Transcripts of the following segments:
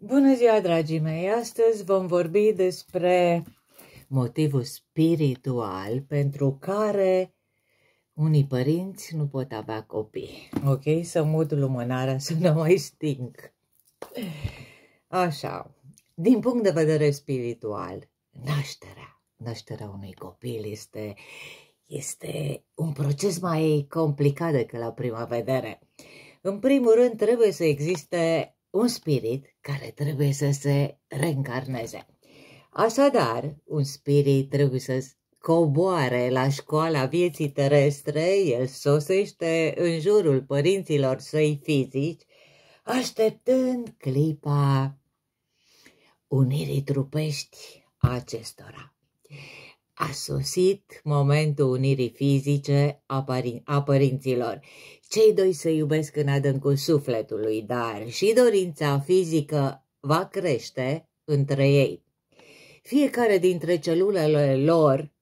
Bună ziua, dragii mei! Astăzi vom vorbi despre motivul spiritual pentru care unii părinți nu pot avea copii. Ok? Să mut lumânarea să nu mai sting. Așa. Din punct de vedere spiritual, nașterea, nașterea unui copil este, este un proces mai complicat decât la prima vedere. În primul rând, trebuie să existe un spirit care trebuie să se reîncarneze. Așadar, un spirit trebuie să coboare la școala vieții terestre, el sosește în jurul părinților săi fizici, așteptând clipa unirii trupești acestora a sosit momentul unirii fizice a, părin- a părinților. Cei doi se iubesc în adâncul sufletului, dar și dorința fizică va crește între ei. Fiecare dintre celulele lor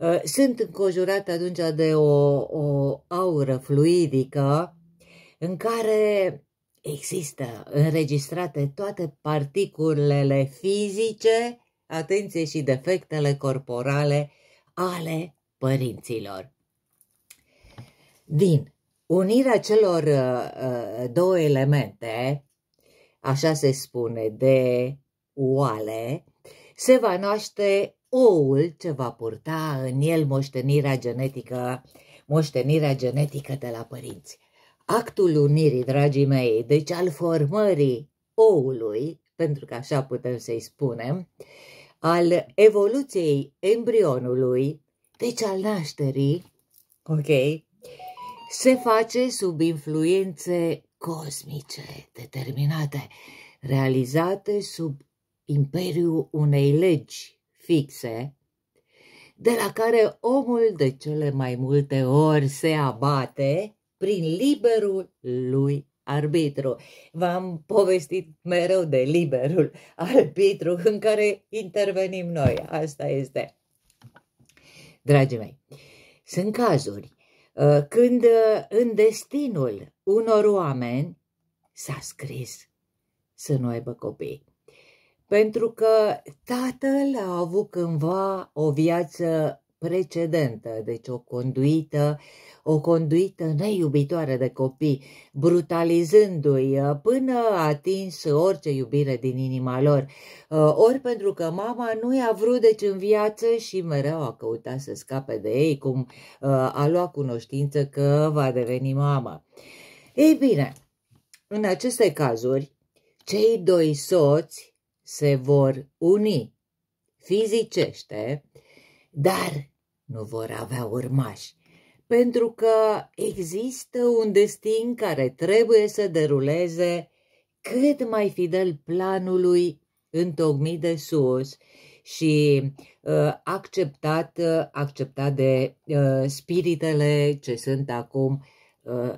ă, sunt înconjurate atunci de o, o aură fluidică în care există înregistrate toate particulele fizice atenție și defectele corporale ale părinților. Din unirea celor uh, uh, două elemente, așa se spune, de oale, se va naște oul ce va purta în el moștenirea genetică, moștenirea genetică de la părinți. Actul unirii, dragii mei, deci al formării oului, pentru că așa putem să-i spunem, uh, al evoluției embrionului, deci al nașterii, ok, se face sub influențe cosmice determinate, realizate sub imperiul unei legi fixe, de la care omul de cele mai multe ori se abate prin liberul lui arbitru. V-am povestit mereu de liberul arbitru în care intervenim noi. Asta este. Dragii mei, sunt cazuri uh, când uh, în destinul unor oameni s-a scris să nu aibă copii. Pentru că tatăl a avut cândva o viață precedentă, deci o conduită, o conduită neiubitoare de copii, brutalizându-i uh, până a atins orice iubire din inima lor, uh, ori pentru că mama nu i-a vrut deci în viață și mereu a căutat să scape de ei, cum uh, a luat cunoștință că va deveni mama. Ei bine, în aceste cazuri, cei doi soți se vor uni fizicește, dar nu vor avea urmași, pentru că există un destin care trebuie să deruleze cât mai fidel planului întocmit de sus și uh, acceptat, uh, acceptat de uh, spiritele ce sunt acum uh,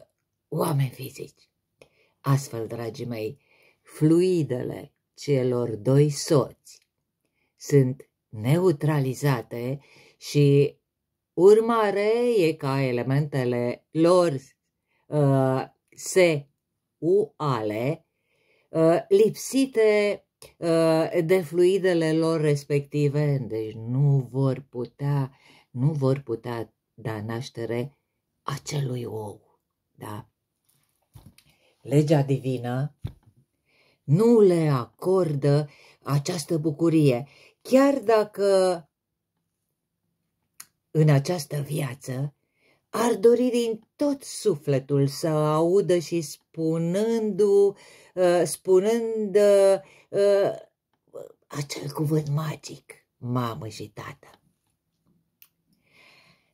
oameni fizici. Astfel, dragii mei, fluidele celor doi soți sunt neutralizate și Urmare e ca elementele lor uh, uale uh, lipsite uh, de fluidele lor respective, deci nu vor putea, nu vor putea da naștere acelui ou. Da? Legea divină nu le acordă această bucurie, chiar dacă în această viață, ar dori din tot sufletul să audă și spunându, uh, spunând uh, uh, acel cuvânt magic, mamă și tată.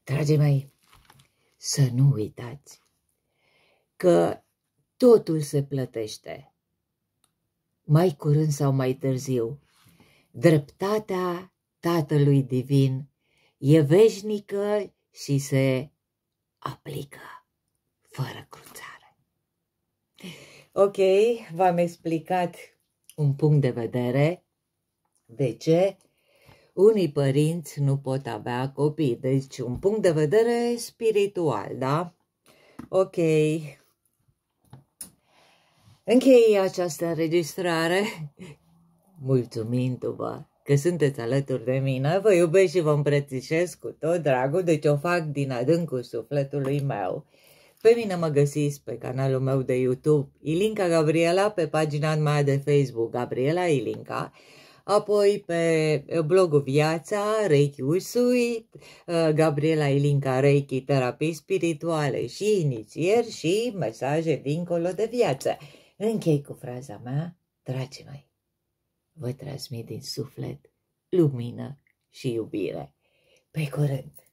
Dragii mei, să nu uitați că totul se plătește, mai curând sau mai târziu, dreptatea Tatălui Divin e veșnică și se aplică fără cruțare. Ok, v-am explicat un punct de vedere de ce unii părinți nu pot avea copii. Deci un punct de vedere spiritual, da? Ok. Închei această înregistrare mulțumindu-vă că sunteți alături de mine. Vă iubesc și vă îmbrățișez cu tot dragul, deci o fac din adâncul sufletului meu. Pe mine mă găsiți pe canalul meu de YouTube Ilinca Gabriela, pe pagina mea de Facebook Gabriela Ilinca, apoi pe blogul Viața, Reiki Usui, Gabriela Ilinca Reiki, terapii spirituale și inițieri și mesaje dincolo de viață. Închei cu fraza mea, dragii mei vă transmit din suflet lumină și iubire. Pe curând!